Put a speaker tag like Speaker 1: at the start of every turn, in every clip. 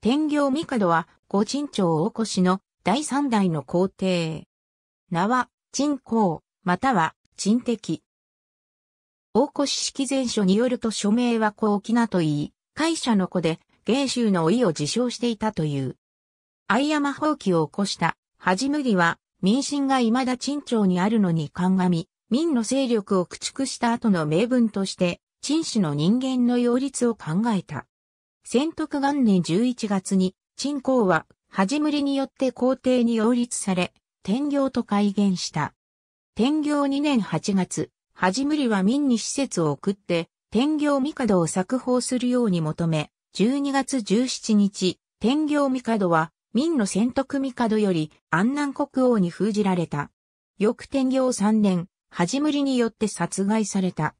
Speaker 1: 天行帝は、御陳朝大こしの第三代の皇帝。名は、陳公、または、陳敵。大越式前書によると署名は高貴なと言い、会社の子で、芸州のいを自称していたという。愛山放棄を起こした、じ無理は、民心が未だ陳朝にあるのに鑑み、民の勢力を駆逐した後の名分として、陳氏の人間の擁立を考えた。宣徳元年11月に、陳公は、始むりによって皇帝に擁立され、天行と改元した。天行2年8月、始むりは民に施設を送って、天行帝を作法するように求め、12月17日、天行帝は、民の宣徳帝より安南国王に封じられた。翌天行3年、始むりによって殺害された。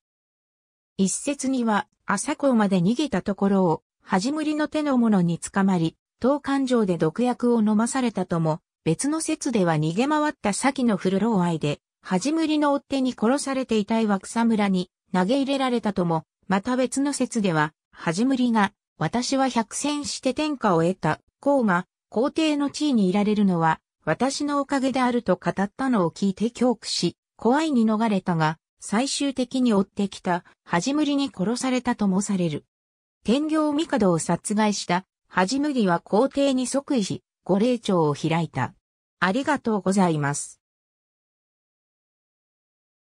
Speaker 1: 一説には、朝港まで逃げたところを、じむりの手の者に捕まり、当感情で毒薬を飲まされたとも、別の説では逃げ回った先の古老愛で、じむりの追っ手に殺されていたいは草らに投げ入れられたとも、また別の説では、じむりが、私は百戦して天下を得た、こうが、皇帝の地位にいられるのは、私のおかげであると語ったのを聞いて恐怖し、怖いに逃れたが、最終的に追ってきた、じむりに殺されたともされる。天行帝を殺害した、むぎは皇帝に即位し、御霊庁を開いた。ありがとうございます。